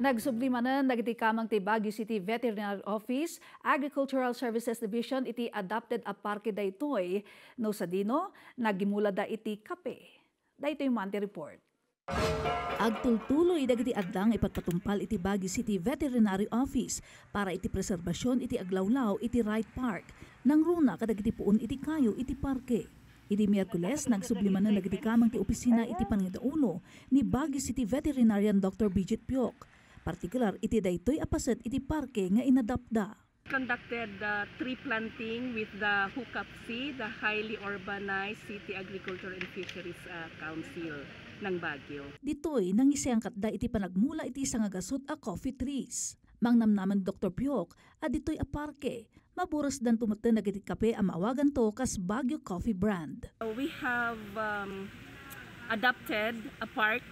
Nagsublimanan dagiti kamang ti Baguio City Veterinary Office, Agricultural Services Division iti adapted a parke daytoy no sadino nagimula da iti kape. Daytoy Monte report. Agtultuloy dagiti adlang ipatpatumpal iti Baguio City Veterinary Office para iti preserbasyon iti aglawlaw iti right Park. Nang runa kadagiti puon iti kayo iti parke. Iti Miyerkules, nagsubliman na nagdikamang ti opisina iti Pangitaulo ni Baguio City Veterinarian Dr. Bridget Piok. Partikular iti daytoy apaset iti parke nga inadapda conducted the tree planting with the hookup HUCAPSI, the Highly Urbanized City Agriculture and Fisheries uh, Council ng Baguio. Ditoy nang isangkat da iti panagmula iti sangagasot a coffee trees. Mangnamnaman Dr. Piok, aditoy a parke. Maburos dan tumutan iti kape ang maawagan to kas Baguio Coffee Brand. Uh, we have um, adapted a park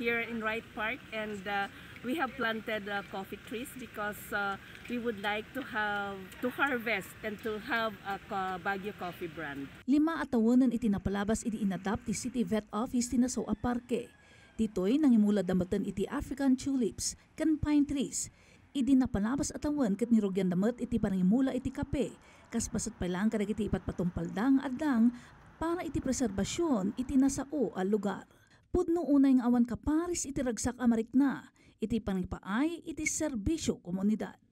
here in Wright Park and uh, we have planted uh, coffee trees because uh, we would like to have to harvest and to have a uh, Baguio coffee brand. Lima atawanan itinapalabas iti inadapt ti City Vet Office ti Nasaw Parke. Dito'y nangimula damatan iti African tulips kan pine trees. Idi napalabas atawan kat nirugyan damat iti panangimula iti kape. Kas pasat pailang karag iti ipatpatumpaldang adang para iti preserbasyon iti nasao a lugar. Pudno unay nga awan kaparis iti ragsak amarik na iti pangipaay iti serbisyo komunidad.